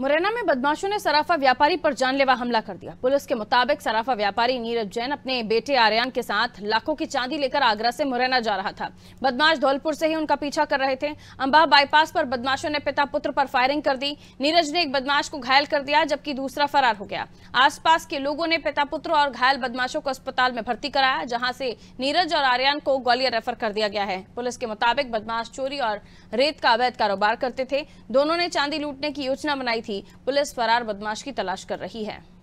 मुरैना में बदमाशों ने सराफा व्यापारी पर जानलेवा हमला कर दिया पुलिस के मुताबिक सराफा व्यापारी नीरज जैन अपने बेटे आर्यन के साथ लाखों की चांदी लेकर आगरा से मुरैना जा रहा था बदमाश धौलपुर से ही उनका पीछा कर रहे थे अंबाह बाईपास पर बदमाशों ने पिता पुत्र पर फायरिंग कर दी नीरज ने एक बदमाश को घायल कर दिया जबकि दूसरा फरार हो गया आस के लोगों ने पिता पुत्र और घायल बदमाशों को अस्पताल में भर्ती कराया जहाँ से नीरज और आर्यन को ग्वालियर रेफर कर दिया गया है पुलिस के मुताबिक बदमाश चोरी और रेत का अवैध कारोबार करते थे दोनों ने चांदी लूटने की योजना बनाई थी पुलिस फरार बदमाश की तलाश कर रही है